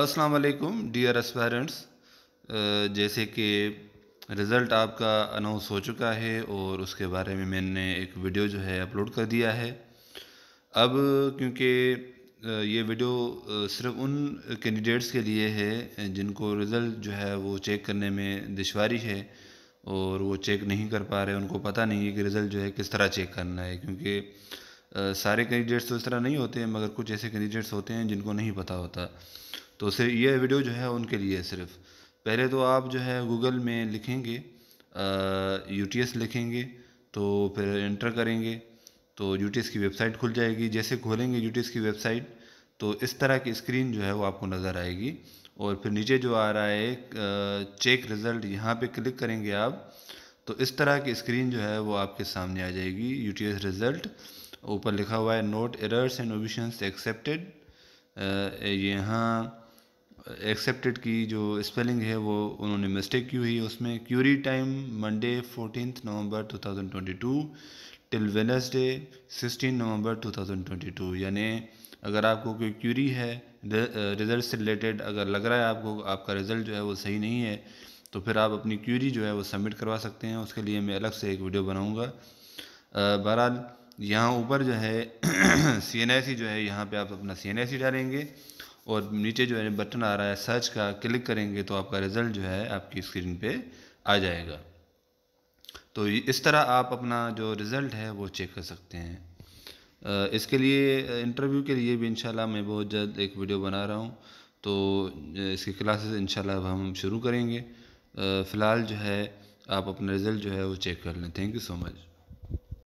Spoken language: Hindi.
अस्सलाम वालेकुम डियर एस्पायरेंट्स जैसे कि रिज़ल्ट आपका अनाउंस हो चुका है और उसके बारे में मैंने एक वीडियो जो है अपलोड कर दिया है अब क्योंकि ये वीडियो सिर्फ उन कैंडिडेट्स के लिए है जिनको रिज़ल्ट जो है वो चेक करने में दुशारी है और वो चेक नहीं कर पा रहे उनको पता नहीं है कि रिज़ल्ट जो है किस तरह चेक करना है क्योंकि सारे कैंडिडेट्स तो इस तरह नहीं होते हैं मगर कुछ ऐसे कैंडिडेट्स होते हैं जिनको नहीं पता होता तो सिर्फ ये वीडियो जो है उनके लिए सिर्फ पहले तो आप जो है गूगल में लिखेंगे यू लिखेंगे तो फिर इंटर करेंगे तो यू की वेबसाइट खुल जाएगी जैसे खोलेंगे यू की वेबसाइट तो इस तरह की स्क्रीन जो है वो आपको नज़र आएगी और फिर नीचे जो आ रहा है चेक रिज़ल्ट यहाँ पे क्लिक करेंगे आप तो इस तरह की स्क्रीन जो है वो आपके सामने आ जाएगी यू रिज़ल्ट ऊपर लिखा हुआ है note errors and omissions accepted यहाँ एक्सेप्टेड की जो स्पेलिंग है वो उन्होंने मिस्टेक की हुई उसमें query time Monday fourteen November 2022 till Wednesday sixteen November 2022 यानी अगर आपको कोई क्यूरी है रिज़ल्ट से रिलेटेड अगर लग रहा है आपको आपका रिज़ल्ट जो है वो सही नहीं है तो फिर आप अपनी क्यूरी जो है वो सबमिट करवा सकते हैं उसके लिए मैं अलग से एक वीडियो बनाऊँगा बहरहाल यहाँ ऊपर जो है सी एन आई सी जो है यहाँ पे आप अपना सी एन आई सी डालेंगे और नीचे जो है बटन आ रहा है सर्च का क्लिक करेंगे तो आपका रिज़ल्ट जो है आपकी स्क्रीन पे आ जाएगा तो इस तरह आप अपना जो रिज़ल्ट है वो चेक कर सकते हैं इसके लिए इंटरव्यू के लिए भी इंशाल्लाह मैं बहुत जल्द एक वीडियो बना रहा हूँ तो इसकी क्लासेस इंशाल्लाह हम शुरू करेंगे फ़िलहाल जो है आप अपना रिज़ल्ट जो है वो चेक कर लें थैंक यू सो मच